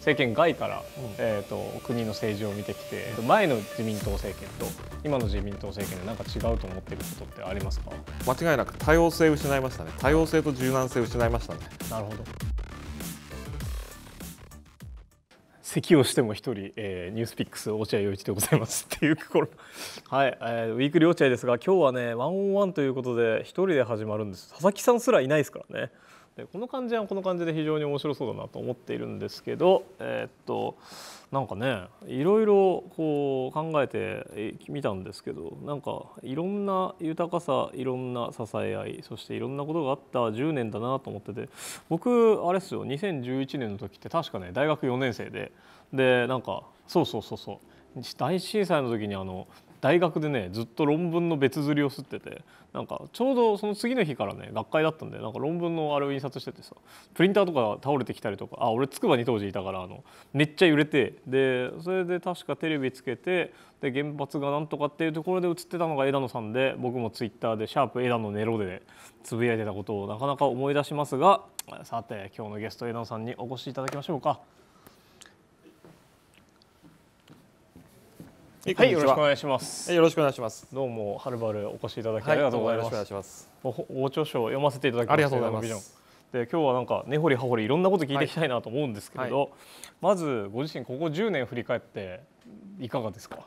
政権外から、えーと、国の政治を見てきて前の自民党政権と今の自民党政権で何か違うと思ってることってありますか間違いなく多様性失いましたね多様性と柔軟性失いましたねなるほど咳をしても一人、えー、ニュースピックス落合陽一でございますっていうところ はい、えー、ウィークリー落合ですが今日はねワンオンワンということで一人で始まるんです佐々木さんすらいないですからねこの感じはこの感じで非常に面白そうだなと思っているんですけど、えー、っとなんかねいろいろこう考えてみたんですけどなんかいろんな豊かさいろんな支え合いそしていろんなことがあった10年だなと思ってて僕あれですよ2011年の時って確かね大学4年生ででなんかそうそうそうそう大震災の時にあの大学でねずっと論文の別刷りを吸っててなんかちょうどその次の日からね学会だったんでなんか論文のあれを印刷しててさプリンターとか倒れてきたりとかあ俺つくばに当時いたからあのめっちゃ揺れてでそれで確かテレビつけてで原発がなんとかっていうところで映ってたのが枝野さんで僕もツイッターで「シャープ枝野ネロで、ね」つぶやいてたことをなかなか思い出しますがさて今日のゲスト枝野さんにお越しいただきましょうか。はい、よろしくお願いします。よろしくお願いします。どうもはるばるお越しいただきありがとうございます。はい、お願いしますお著書を読ませていただきありがとうございます。で今日はなんか根掘り葉掘りいろんなこと聞いていきたいなと思うんですけれど、はい、まずご自身ここ10年振り返っていかがですか。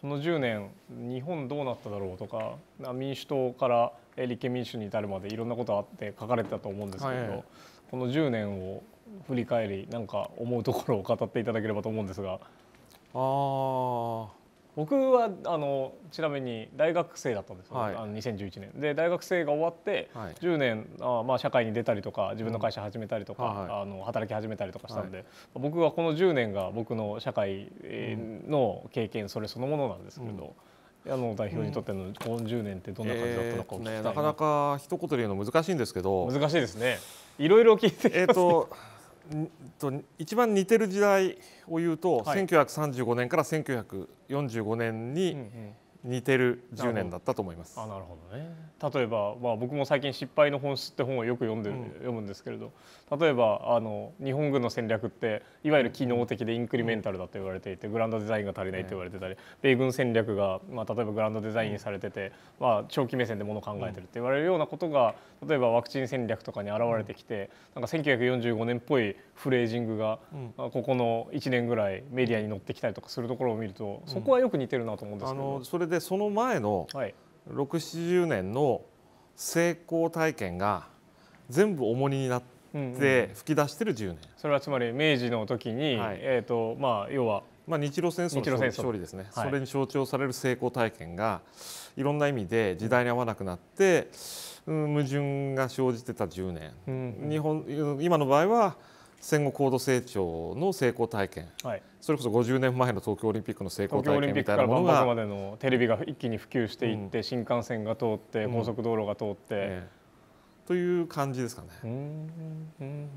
この10年日本どうなっただろうとか民主党から立憲民主に至るまでいろんなことあって書かれてたと思うんですけれど、はい、この10年を振り返りなんか思うところを語っていただければと思うんですが。ああ僕はあのちなみに大学生だったんですよ、はい、あの2011年で大学生が終わって、はい、10年あ、まあ、社会に出たりとか自分の会社始めたりとか、うん、あの働き始めたりとかしたんで、はい、僕はこの10年が僕の社会の経験それそのものなんですけど。うん、あの代表にとってのこの10年ってどんな感じだったのかを聞きたいな、えーね、なかなか一言で言うの難しいんですけど難しいですねいろいろ聞いて、ね、えーと一番似てる時代を言うと、はい、1935年から1945年に、うんうん、似てる10年だったと思います。なるほどね例えば、まあ、僕も最近「失敗の本質」って本をよく読んで、うん、読むんですけれど例えばあの日本軍の戦略っていわゆる機能的でインクリメンタルだと言われていて、グランドデザインが足りないと言われてたり、米軍戦略が、まあ、例えばグランドデザインされてて、まあ、長期目線でものを考えてるって言われるようなことが例えばワクチン戦略とかに現れてきて、なんか1945年っぽいフレージングが、ここの1年ぐらいメディアに載ってきたりとかするところを見るとそこはよく似てるなと思うんですけど。でその前の670年の成功体験が全部重荷になって吹き出してる10年、それはつまり明治の時に、はい、えーとまあ、要は、まあ、日露戦争の勝利ですね、はい、それに象徴される成功体験がいろんな意味で時代に合わなくなって、うん、矛盾が生じてた10年、うんうん、日本今の場合は戦後高度成長の成功体験、はい、それこそ50年前の東京オリンピックの成功体験みたいなものが東京オリンピックから万博までのテレビが一気に普及していって、うん、新幹線が通って高速道路が通って、えー、という感じですかね。うんうん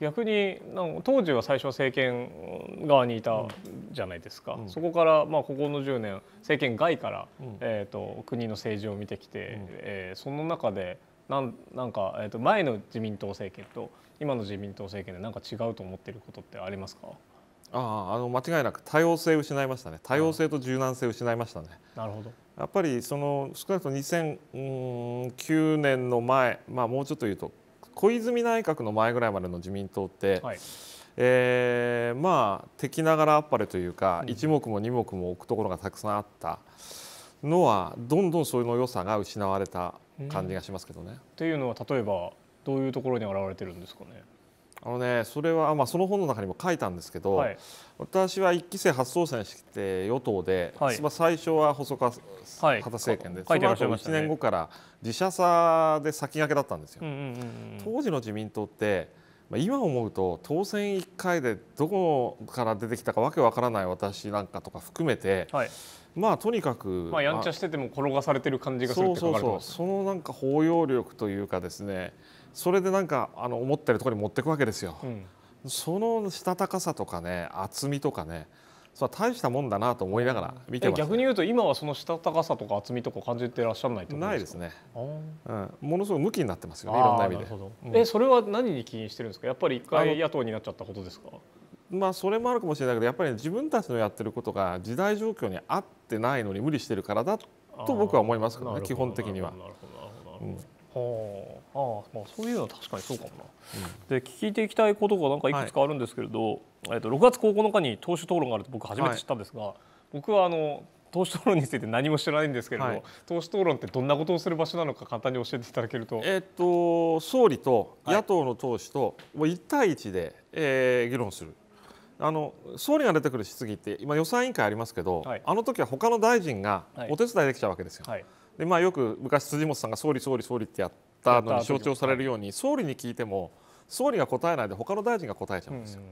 逆に当時は最初は政権側にいたじゃないですか、うん、そこからまあここの10年政権外から、うん、えーと、と国の政治を見てきて、うん、えー、その中でなんなんか、えー、と前の自民党政権と今の自民党政権で何か違うと思ってることってありますかああの間違いなく多様性を失いましたね多様性と柔軟性を失いましたね。なるほどやっぱりその少なくとも2009年の前、まあ、もうちょっと言うと小泉内閣の前ぐらいまでの自民党って、はい、えー、まあ敵ながらあっぱれというか、うん、一目も二目も置くところがたくさんあった。のはどんどんそれの良さが失われた感じがしますけどね。というのは例えばどういうところに現れてるんですかね。あのねそれは、まあ、その本の中にも書いたんですけど、はい、私は1期生初当選して与党で、はい、最初は細川旗政権で、はい、ね、その後1年後から自社差で先駆けだったんですよ。当時の自民党って今思うと当選1回でどこから出てきたかわけわからない私なんかとか含めて、はい、まあとにかく、まあ、やんちゃしてても転がされてる感じがするってそうそうそのなんか包容力というかですねそれでなんかあの思ってるところに持っていくわけですよ。うん、そのしたたかさとかね厚みとかねそれは大したもんだなと思いながら見てまし、ね、逆に言うと今はそのしたたかさとか厚みとか感じてらっしゃらないとないですね、うん、ものすごい向きになってますよねいろんな意味で、うん、えそれは何に起因してるんですかやっぱり一回野党になっちゃったことですかまあそれもあるかもしれないけどやっぱり自分たちのやってることが時代状況に合ってないのに無理してるからだと僕は思いますけどね基本的には。なるほどなるほどはあ、まあ、そういうのは確かにそうかもな、うん、で聞いていきたいことがなんかいくつかあるんですけれど、はい、えー、と6月9日に党首討論があると僕初めて知ったんですが、はい、僕はあの党首討論について何も知らないんですけれど、はい、党首討論ってどんなことをする場所なのか簡単に教えていただけると,、えーっと、総理と野党の党首と1対1で、えー、議論する。あの総理が出てくる質疑って今予算委員会ありますけど、あの時は他の大臣がお手伝いできちゃうわけですよ。はいでまあ、よく昔辻元さんが総理、総理、総理ってやったのに象徴されるように総理に聞いても総理が答えないで他の大臣が答えちゃうんですよ。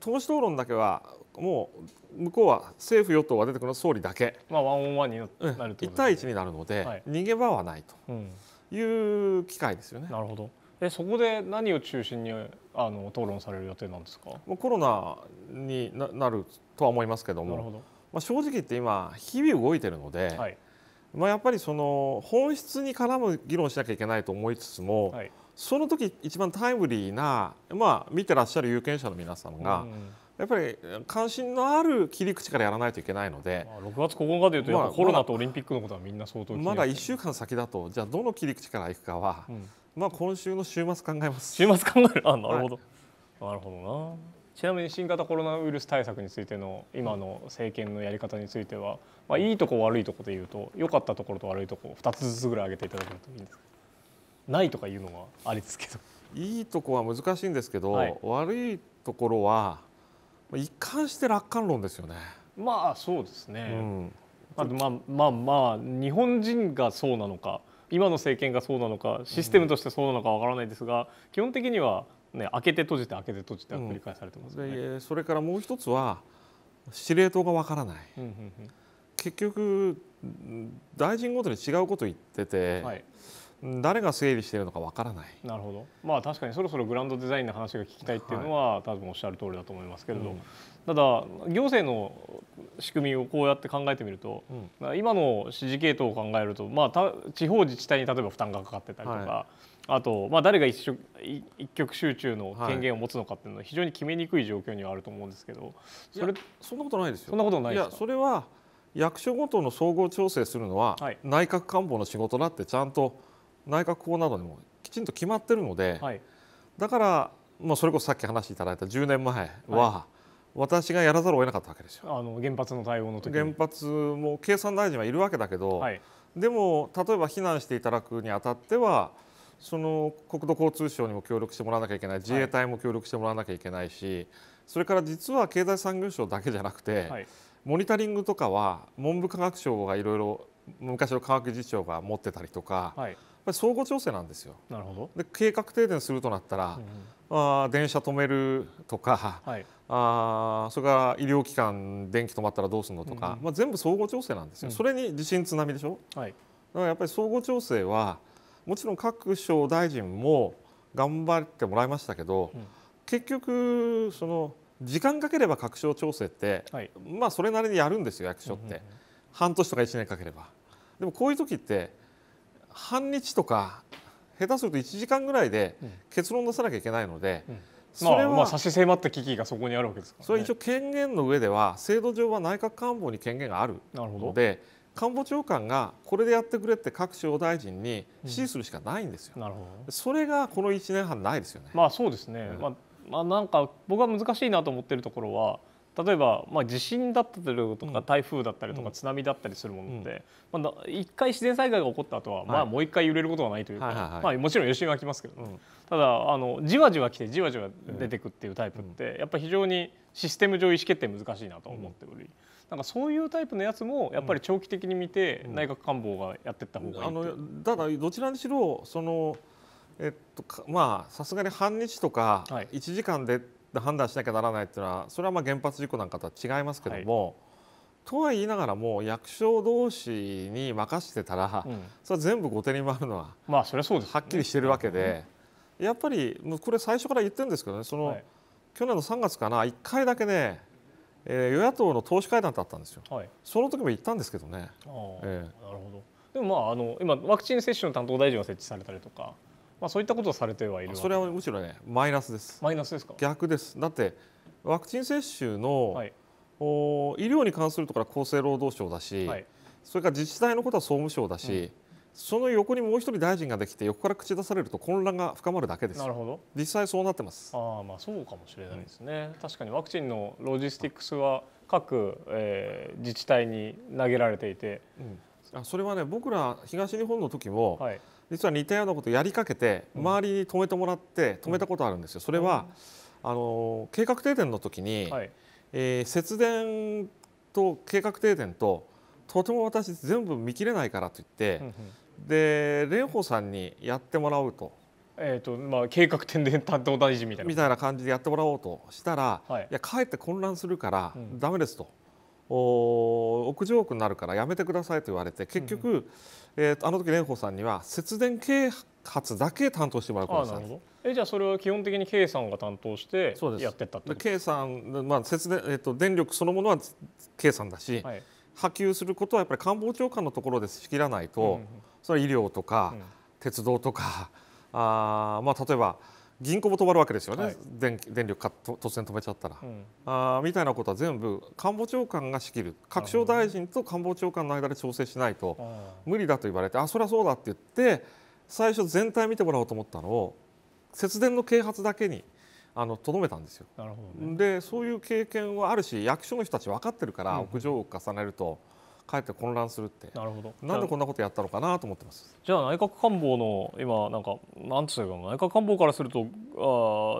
党首討論だけはもう向こうは政府与党が出てくるのは総理だけ、まあ、ワンオンワンになると、ね、1対1になるので、はい、逃げ場はないという機会ですよね。なるほどえそこで何を中心にあの討論される予定なんですかコロナになるとは思いますけどもまあ、正直言って今日々動いてるので、はい、まあ、やっぱりその本質に絡む議論しなきゃいけないと思いつつも、はい、その時一番タイムリーな、まあ、見てらっしゃる有権者の皆さんが、うん、やっぱり関心のある切り口からやらないといけないので、まあ、6月9日でいうと、まあ、コロナとオリンピックのことはみんな相当まだ1週間先だとじゃあどの切り口からいくかは、うん、まあ、今週の週末考えます週末考えるあなるほど、はい、なるほどな。ちなみに新型コロナウイルス対策についての今の政権のやり方については、まあ、いいとこ悪いとこでいうと良かったところと悪いとこ2つずつぐらい挙げていただけるといいんですないとかいうのはありですけどいいとこは難しいんですけど、はい、悪いところは一貫して楽観論ですよねまあそうですね、うん、まあまあまあ日本人がそうなのか今の政権がそうなのかシステムとしてそうなのかわからないですが、基本的にはね、開けて閉じて開けて閉じて繰り返されてますね、うん、それからもう一つは司令塔がわからない、うんうんうん、結局大臣ごとに違うこと言ってて、はい、誰が整理しているのかわからないなるほど、まあ、確かにそろそろグランドデザインの話が聞きたいっていうのは、はい、多分おっしゃる通りだと思いますけれど、うん、ただ行政の仕組みをこうやって考えてみると、うん、今の支持系統を考えると、まあ、地方自治体に例えば負担がかかってたりとか、はい、あと、まあ、誰が一一極集中の権限を持つのかっていうのは非常に決めにくい状況にはあると思うんですけどそれそんなことないですよ。そんなことないですかそれは役所ごとの総合調整するのは、はい、内閣官房の仕事だってちゃんと内閣法などにもきちんと決まってるので、はい、だから、まあ、それこそさっき話していただいた10年前は。私がやらざるを得なかったわけですよ。あの原発の対応の時原発も経産大臣はいるわけだけど、はい、でも例えば避難していただくにあたってはその国土交通省にも協力してもらわなきゃいけない自衛隊も協力してもらわなきゃいけないし、はい、それから実は経済産業省だけじゃなくて、はい、モニタリングとかは文部科学省がいろいろ昔の科学技術が持ってたりとか。はいぱり相互調整なんですよ。なるほどで計画停電するとなったら、うん、あ電車止めるとか、はい、あそれから医療機関電気止まったらどうするのとか、うん、まあ、全部相互調整なんですよ、うん、それに地震津波でしょ、はい、だからやっぱり相互調整はもちろん各省大臣も頑張ってもらいましたけど、うん、結局その時間かければ各省調整って、はい、まあそれなりにやるんですよ役所って、うんうんうん、半年とか1年かければ。でもこういう時って半日とか下手すると1時間ぐらいで結論出さなきゃいけないので、うんうんそれは、まあ、まあ差し迫った危機がそこにあるわけです、ね、それ一応権限の上では制度上は内閣官房に権限があるので官房長官がこれでやってくれって各省大臣に指示するしかないんですよ、うん、なるほどそれがこの1年半ないですよねまあそうですね、うん、まあ、まあ、なんか僕は難しいなと思ってるところは例えば、まあ、地震だったりとか台風だったりとか津波だったりするものって、うん、まあ、1回自然災害が起こった後は、まあもう1回揺れることはないというか、はいまあ、もちろん余震は来ますけど、ただあのじわじわ来てじわじわ出てくっていうタイプって、やっぱり非常にシステム上意思決定難しいなと思っており。なんかそういうタイプのやつもやっぱり長期的に見て内閣官房がやってった方がいい、あのただどちらにしろそのえっとまあさすがに半日とか1時間でっ判断しなきゃならないというのはそれはまあ原発事故なんかとは違いますけども、はい、とは言いながらも役所同士に任してたら、うん、それは全部後手に回るのは、まあそれはそうです、ね、はっきりしてるわけで、うん、やっぱりこれ最初から言ってるんですけどねその、はい、去年の3月かな1回だけね、えー、与野党の党首会談だったんですよ、はい、その時も言ったんですけどね。あえー、なるほどでもまああの今ワクチン接種の担当大臣が設置されたりとかまあ、そういったことをされてはいるそれはむしろねマイナスですマイナスですか逆ですだってワクチン接種の、はい、お医療に関するところは厚生労働省だし、はい、それから自治体のことは総務省だし、うん、その横にもう一人大臣ができて横から口出されると混乱が深まるだけですなるほど実際そうなってますあまあそうかもしれないですね、うん、確かにワクチンのロジスティックスは各、えー、自治体に投げられていて、うん、あそれはね僕ら東日本の時も、はい実は似たようなことをやりかけて周りに止めてもらって止めたことあるんですよ。それは、あの計画停電の時に、はい、えー、節電と計画停電ととても私全部見切れないからと言って、で蓮舫さんにやってもらおうと。えーとまあ、計画停電担当大臣みたいなみたいな感じでやってもらおうとしたら、はい、いやかえって混乱するからだめですと、お屋上区になるからやめてくださいと言われて結局、うん、えー、あの時蓮舫さんには節電啓発だけ担当してもらうことにしたんです。えじゃあそれは基本的に K さんが担当してやってったってことで K さん、まあ節電えーと、と電力そのものは K さんだし、はい、波及することはやっぱり官房長官のところで仕切らないと、うん、それは医療とか、うん、鉄道とかあ、まあ、例えば。銀行も止まるわけですよね、はい、電力か突然止めちゃったら、うん、あみたいなことは全部官房長官が仕切る各省大臣と官房長官の間で調整しないと無理だと言われてあそりゃそうだって言って最初全体見てもらおうと思ったのを節電の啓発だけにとどめたんですよ。なるほど、ね、でそういう経験はあるし役所の人たち分かってるから、うん、屋上を重ねると。かえって混乱するってなるほどなんでこんなことやったのかなと思ってますじゃあ内閣官房の今なんかなんていうか内閣官房からすると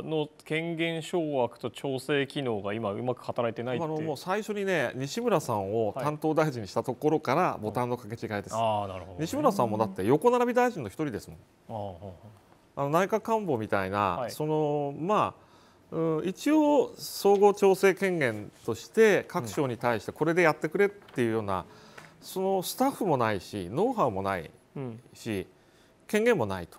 あの権限掌握と調整機能が今うまく働いてないあのもう最初にね西村さんを担当大臣にしたところからボタンの掛け違いです、はい、あなるほど、ね、西村さんもだって横並び大臣の一人ですもんああの内閣官房みたいな、はい、そのまあうん、一応総合調整権限として各省に対してこれでやってくれっていうような、そのスタッフもないしノウハウもないし、権限もないと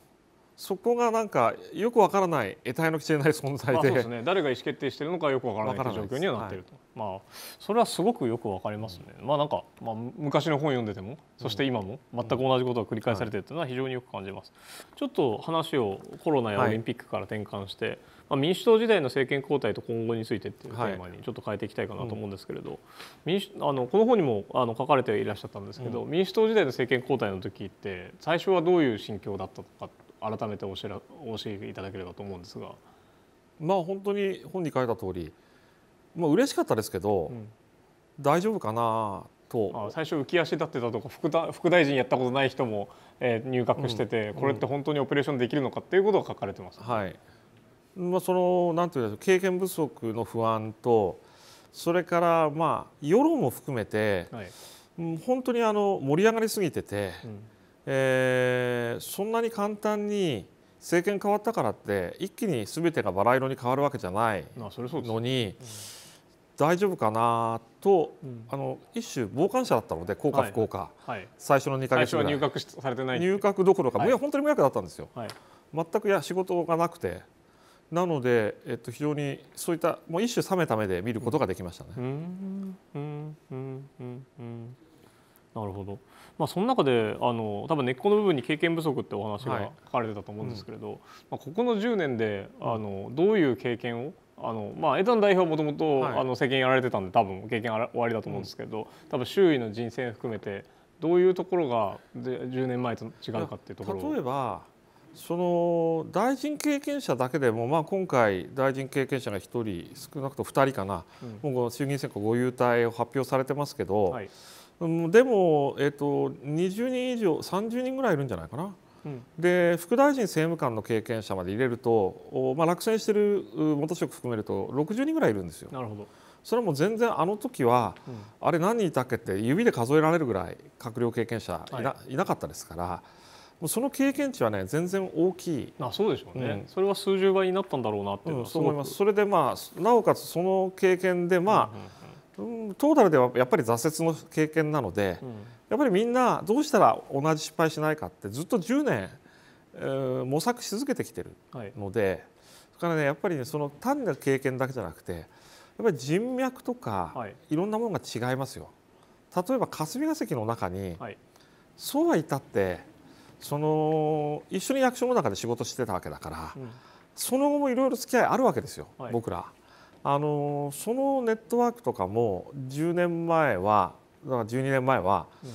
そこがなんかよくわからない得体の知れない存在で、ね、誰が意思決定しているのかよくわからない状況にはなっていると。まあ、それはすごくよくわかりますね、うん、まあなんか、まあ、昔の本読んでてもそして今も全く同じことが繰り返されているというのは非常によく感じます、ちょっと話をコロナやオリンピックから転換して、はい、ま民主党時代の政権交代と今後についてっていうテーマにちょっと変えていきたいかなと思うんですけれど、はい、民主あのこの本にもあの書かれていらっしゃったんですけど、うん、民主党時代の政権交代の時って最初はどういう心境だったのか改めてお知らお教えいただければと思うんですが。まあ、本当に本に書いた通りまあ嬉しかったですけど、うん、大丈夫かなと最初浮き足立ってたとか副大副大臣やったことない人も、えー、入閣してて、うん、これって本当にオペレーションできるのかっていうことが書かれてます。はいまあ、そのなんていう経験不足の不安とそれからまあ世論も含めて、はい、本当にあの盛り上がりすぎてて、うん、えー、そんなに簡単に政権変わったからって一気にすべてがバラ色に変わるわけじゃないのに。ああ大丈夫かなと、うん、あの一種傍観者だったので効果不効果、はいはい、最初の2か月ぐらい入学されてない入学どころか、はい、本当に無役だったんですよ、はい、全くや仕事がなくてなので、えっと、非常にそういったもう一種冷めた目で見ることができましたね。うんうんうんうんなるほど、まあ、その中であの多分根っこの部分に経験不足ってお話が書かれてたと思うんですけれど、はいうん、まあ、ここの10年であのどういう経験をあのまあ、枝野代表はもともと政権やられてたんで多分経験あ終わりだと思うんですけど、うん、多分周囲の人選含めてどういうところが10年前と違うかっていうところ例えばその大臣経験者だけでも、まあ、今回大臣経験者が1人少なくとも2人かな、うん、もう衆議院選挙ご優待を発表されてますけど、はい、でも、えーと、と20人以上30人ぐらいいるんじゃないかな。で副大臣政務官の経験者まで入れると、まあ、落選している元職含めると60人ぐらいいるんですよ。なるほどそれも全然あの時は、うん、あれ何人いたっけって指で数えられるぐらい閣僚経験者いなはい、いなかったですから。もうその経験値はね全然大きいあそうでしょうね、うん、それは数十倍になったんだろうなって、うん、そう思いますそれでまあなおかつその経験でまあ、うんうんうん、トータルではやっぱり挫折の経験なので、うん、やっぱりみんなどうしたら同じ失敗しないかってずっと10年、えー、模索し続けてきてるので、はい、だからねやっぱり、ね、その単なる経験だけじゃなくてやっぱり人脈とか、はい、いろんなものが違いますよ。例えば霞が関の中に、はい、そうは至ってその一緒に役所の中で仕事してたわけだから、うん、その後もいろいろ付き合いあるわけですよ、僕ら。あのそのネットワークとかも10年前はだから12年前は、う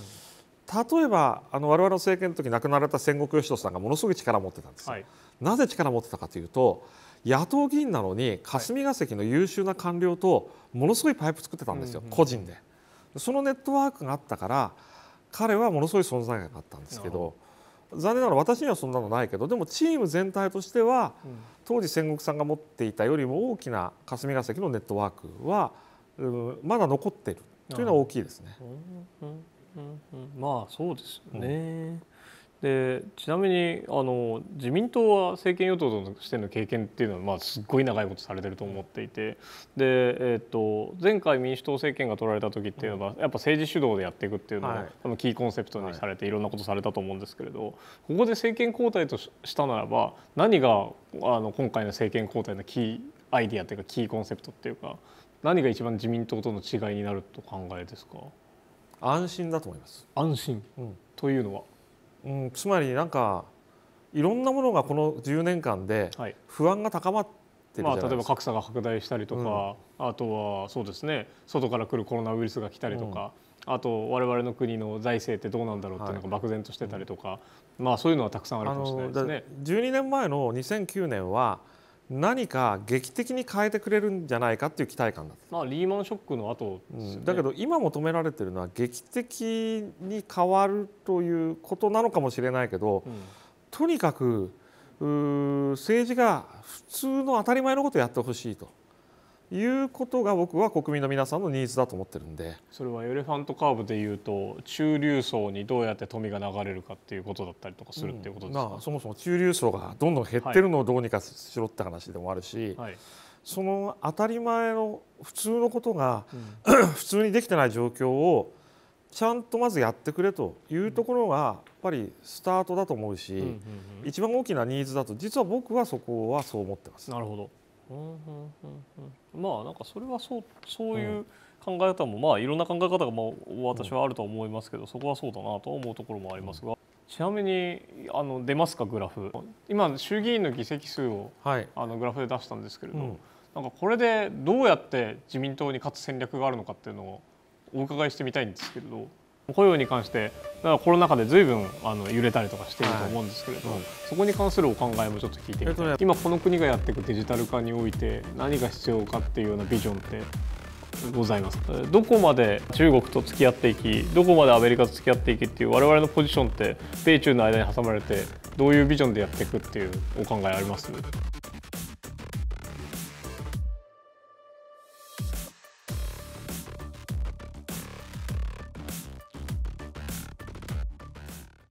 ん、例えばあの我々の政権の時亡くなられた戦国義人さんがものすごい力を持ってたんですよ、はい、なぜ力を持ってたかというと野党議員なのに霞が関の優秀な官僚とものすごいパイプ作ってたんですよ、はい、個人でそのネットワークがあったから彼はものすごい存在感があったんですけど残念ながら私にはそんなのないけどでもチーム全体としては、当時戦国さんが持っていたよりも大きな霞が関のネットワークは、うん、まだ残っているというのは大きいですね。うんうんうんうん、まあそうですよね、でちなみにあの自民党は政権与党としての経験っていうのは、まあ、すっごい長いことされてると思っていてで、えーと、前回民主党政権が取られた時っていうのは、うん、やっぱ政治主導でやっていくっていうのが、はい、キーコンセプトにされて、い、ろんなことされたと思うんですけれど、はい、ここで政権交代としたならば何があの今回の政権交代のキーアイディアというかキーコンセプトっていうか何が一番自民党との違いになると考えですか安心だと思います安心、うん、というのはうん、つまりなんかいろんなものがこの10年間で不安が高まってまあ、例えば格差が拡大したりとか、うん、あとはそうですね外から来るコロナウイルスが来たりとか、うん、あと我々の国の財政ってどうなんだろうっていうのが漠然としてたりとか、はい、まあ、そういうのはたくさんあるかもしれないですね。12年前の2009年は何か劇的に変えてくれるんじゃないかっていう期待感だまあリーマンショックの後、ねうん、だけど今求められてるのは劇的に変わるということなのかもしれないけど、うん、とにかく政治が普通の当たり前のことをやってほしいと。いうことが僕は国民の皆さんのニーズだと思ってるんでそれはエレファントカーブでいうと中流層にどうやって富が流れるかっていうことだったりとかするっていうことですか、うんそもそも中流層がどんどん減ってるのをどうにかしろって話でもあるし、はい、その当たり前の普通のことが、うん、普通にできてない状況をちゃんとまずやってくれというところがやっぱりスタートだと思うし、うんうんうん、一番大きなニーズだと実は僕はそこはそう思ってます。なるほどまあなんかそれはそうそういう考え方も、まあいろんな考え方がまあ私はあると思いますけど、そこはそうだなと思うところもありますが。ちなみにあの出ますかグラフ今衆議院の議席数を、はい、あのグラフで出したんですけれど、うん、なんかこれでどうやって自民党に勝つ戦略があるのかっていうのをお伺いしてみたいんですけれど。雇用に関してだかコロナ禍で随分あの揺れたりとかしていると思うんですけれど、はいうん、そこに関するお考えもちょっと聞いてみたい今この国がやっていくデジタル化において何が必要かっていうようなビジョンってございますどこまで中国と付き合っていきどこまでアメリカと付き合っていきっていう我々のポジションって米中の間に挟まれてどういうビジョンでやっていくっていうお考えあります